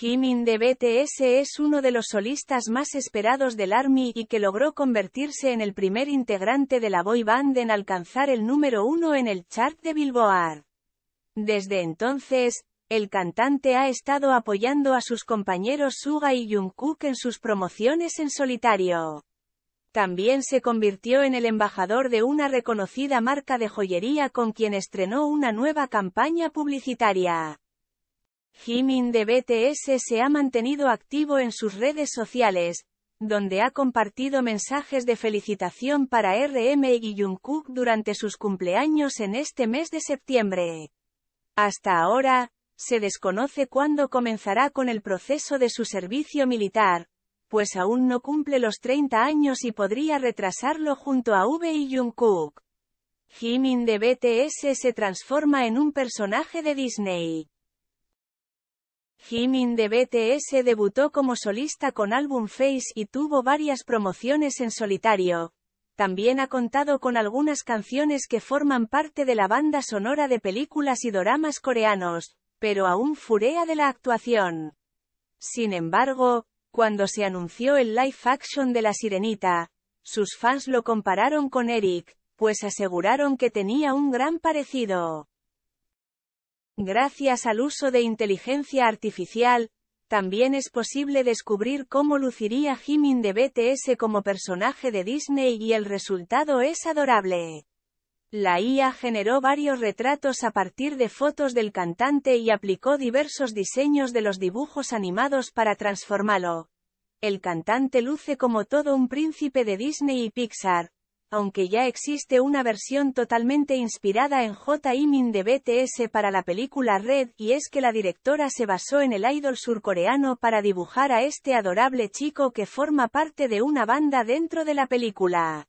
Jimin de BTS es uno de los solistas más esperados del ARMY y que logró convertirse en el primer integrante de la boy band en alcanzar el número uno en el chart de Billboard. Desde entonces, el cantante ha estado apoyando a sus compañeros Suga y Jungkook en sus promociones en solitario. También se convirtió en el embajador de una reconocida marca de joyería con quien estrenó una nueva campaña publicitaria. Jimin de BTS se ha mantenido activo en sus redes sociales, donde ha compartido mensajes de felicitación para RM y Jungkook durante sus cumpleaños en este mes de septiembre. Hasta ahora, se desconoce cuándo comenzará con el proceso de su servicio militar, pues aún no cumple los 30 años y podría retrasarlo junto a V y Jungkook. Jimin de BTS se transforma en un personaje de Disney. Jimin de BTS debutó como solista con álbum Face y tuvo varias promociones en solitario. También ha contado con algunas canciones que forman parte de la banda sonora de películas y doramas coreanos, pero aún furea de la actuación. Sin embargo, cuando se anunció el live action de La Sirenita, sus fans lo compararon con Eric, pues aseguraron que tenía un gran parecido. Gracias al uso de inteligencia artificial, también es posible descubrir cómo luciría Jimin de BTS como personaje de Disney y el resultado es adorable. La IA generó varios retratos a partir de fotos del cantante y aplicó diversos diseños de los dibujos animados para transformarlo. El cantante luce como todo un príncipe de Disney y Pixar, aunque ya existe una versión totalmente inspirada en J. Imin de BTS para la película Red, y es que la directora se basó en el idol surcoreano para dibujar a este adorable chico que forma parte de una banda dentro de la película.